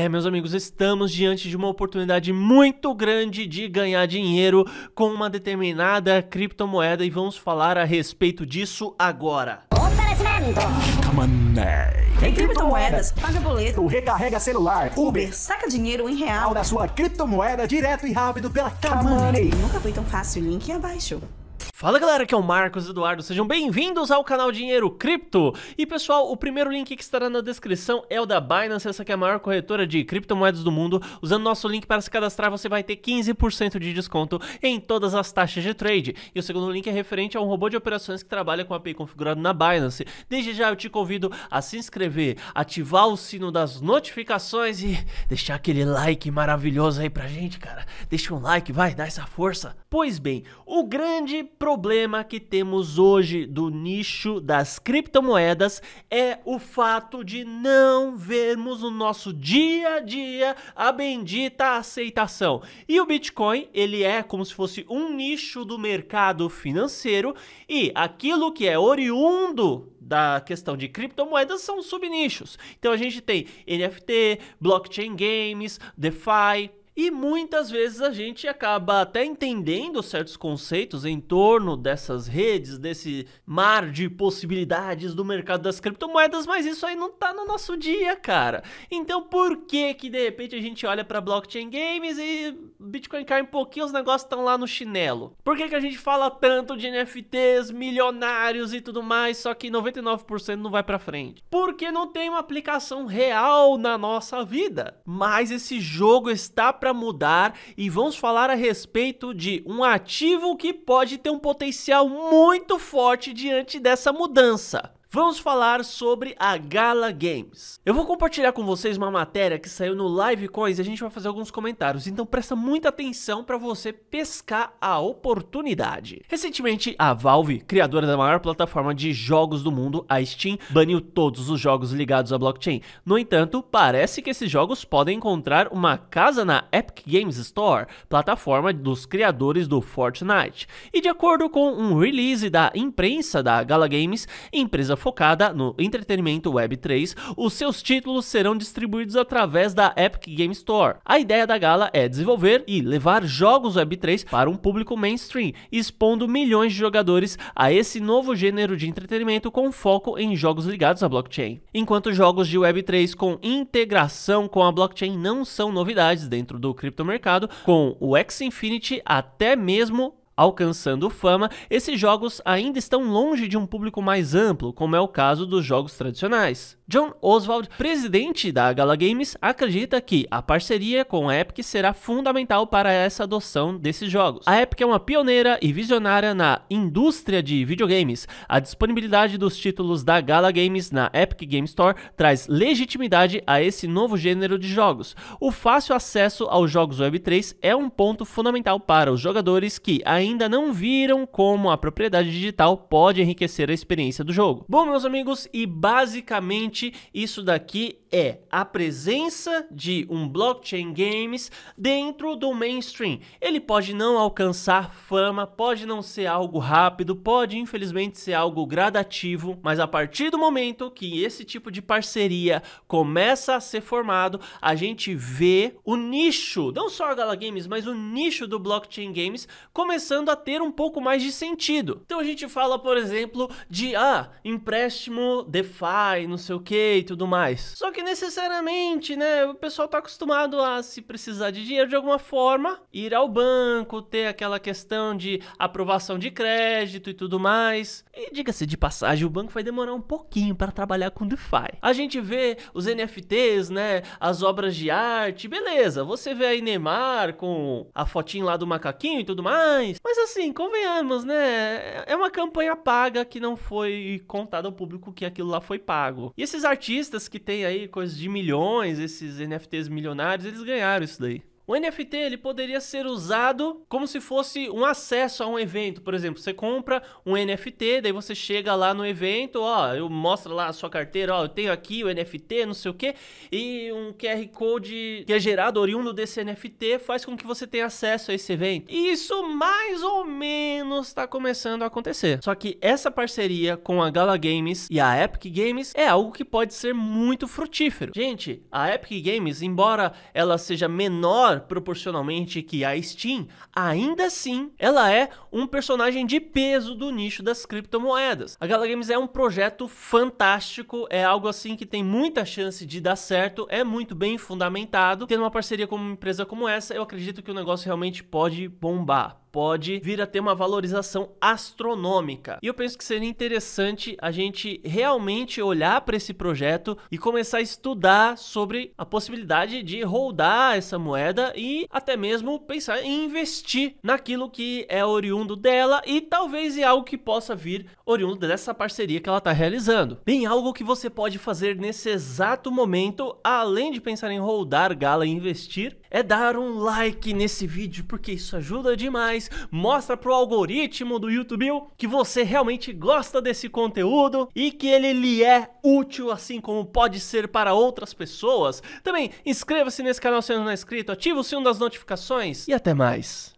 É, meus amigos, estamos diante de uma oportunidade muito grande de ganhar dinheiro com uma determinada criptomoeda e vamos falar a respeito disso agora. Oferecimento. Tem criptomoedas, paga boleto, recarrega celular, Uber, saca dinheiro em real da sua criptomoeda direto e rápido pela Kamoney. Nunca foi tão fácil, link abaixo. Fala galera, aqui é o Marcos Eduardo, sejam bem-vindos ao canal Dinheiro Cripto. E pessoal, o primeiro link que estará na descrição é o da Binance, essa que é a maior corretora de criptomoedas do mundo. Usando nosso link para se cadastrar, você vai ter 15% de desconto em todas as taxas de trade. E o segundo link é referente a um robô de operações que trabalha com API configurado na Binance. Desde já eu te convido a se inscrever, ativar o sino das notificações e deixar aquele like maravilhoso aí pra gente, cara. Deixa um like, vai, dá essa força. Pois bem, o grande problema problema que temos hoje do nicho das criptomoedas é o fato de não vermos no nosso dia a dia a bendita aceitação. E o Bitcoin, ele é como se fosse um nicho do mercado financeiro e aquilo que é oriundo da questão de criptomoedas são subnichos. Então a gente tem NFT, blockchain games, DeFi, e muitas vezes a gente acaba até entendendo certos conceitos em torno dessas redes, desse mar de possibilidades do mercado das criptomoedas, mas isso aí não tá no nosso dia, cara. Então por que que de repente a gente olha para blockchain games e Bitcoin cai um pouquinho, os negócios estão lá no chinelo? Por que que a gente fala tanto de NFTs, milionários e tudo mais, só que 99% não vai para frente? Porque não tem uma aplicação real na nossa vida. Mas esse jogo está para mudar e vamos falar a respeito de um ativo que pode ter um potencial muito forte diante dessa mudança. Vamos falar sobre a Gala Games. Eu vou compartilhar com vocês uma matéria que saiu no Live Coins e a gente vai fazer alguns comentários, então presta muita atenção para você pescar a oportunidade. Recentemente, a Valve, criadora da maior plataforma de jogos do mundo, a Steam, baniu todos os jogos ligados à blockchain. No entanto, parece que esses jogos podem encontrar uma casa na Epic Games Store, plataforma dos criadores do Fortnite. E de acordo com um release da imprensa da Gala Games, empresa focada no entretenimento Web3, os seus títulos serão distribuídos através da Epic Game Store. A ideia da gala é desenvolver e levar jogos Web3 para um público mainstream, expondo milhões de jogadores a esse novo gênero de entretenimento com foco em jogos ligados à blockchain. Enquanto jogos de Web3 com integração com a blockchain não são novidades dentro do criptomercado, com o X Infinity até mesmo alcançando fama, esses jogos ainda estão longe de um público mais amplo, como é o caso dos jogos tradicionais. John Oswald, presidente da Gala Games, acredita que a parceria com a Epic será fundamental para essa adoção desses jogos. A Epic é uma pioneira e visionária na indústria de videogames. A disponibilidade dos títulos da Gala Games na Epic Game Store traz legitimidade a esse novo gênero de jogos. O fácil acesso aos jogos Web3 é um ponto fundamental para os jogadores que ainda ainda não viram como a propriedade digital pode enriquecer a experiência do jogo. Bom, meus amigos, e basicamente isso daqui é a presença de um blockchain games dentro do mainstream. Ele pode não alcançar fama, pode não ser algo rápido, pode infelizmente ser algo gradativo, mas a partir do momento que esse tipo de parceria começa a ser formado, a gente vê o nicho, não só a Gala Games, mas o nicho do blockchain games começando começando a ter um pouco mais de sentido. Então a gente fala, por exemplo, de ah, empréstimo DeFi, não sei o que e tudo mais. Só que necessariamente, né, o pessoal tá acostumado a se precisar de dinheiro de alguma forma, ir ao banco, ter aquela questão de aprovação de crédito e tudo mais. E diga-se de passagem, o banco vai demorar um pouquinho para trabalhar com DeFi. A gente vê os NFTs, né, as obras de arte, beleza, você vê aí Neymar com a fotinha lá do macaquinho e tudo mais, mas assim, convenhamos, né? É uma campanha paga que não foi contada ao público que aquilo lá foi pago. E esses artistas que tem aí coisas de milhões, esses NFTs milionários, eles ganharam isso daí. O NFT ele poderia ser usado como se fosse um acesso a um evento, por exemplo, você compra um NFT, daí você chega lá no evento, ó, eu mostro lá a sua carteira, ó, eu tenho aqui o NFT, não sei o quê, e um QR Code que é gerado oriundo desse NFT faz com que você tenha acesso a esse evento. E isso mais ou menos está começando a acontecer. Só que essa parceria com a Gala Games e a Epic Games é algo que pode ser muito frutífero. Gente, a Epic Games, embora ela seja menor proporcionalmente que a Steam, ainda assim ela é um personagem de peso do nicho das criptomoedas. A Gala Games é um projeto fantástico, é algo assim que tem muita chance de dar certo, é muito bem fundamentado. Tendo uma parceria com uma empresa como essa, eu acredito que o negócio realmente pode bombar pode vir a ter uma valorização astronômica. E eu penso que seria interessante a gente realmente olhar para esse projeto e começar a estudar sobre a possibilidade de rodar essa moeda e até mesmo pensar em investir naquilo que é oriundo dela e talvez em é algo que possa vir oriundo dessa parceria que ela está realizando. Bem, algo que você pode fazer nesse exato momento, além de pensar em rodar Gala e investir, é dar um like nesse vídeo, porque isso ajuda demais sociais, mostra pro algoritmo do YouTube que você realmente gosta desse conteúdo e que ele lhe é útil, assim como pode ser para outras pessoas. Também inscreva-se nesse canal se não é inscrito, ativa o sino das notificações e até mais.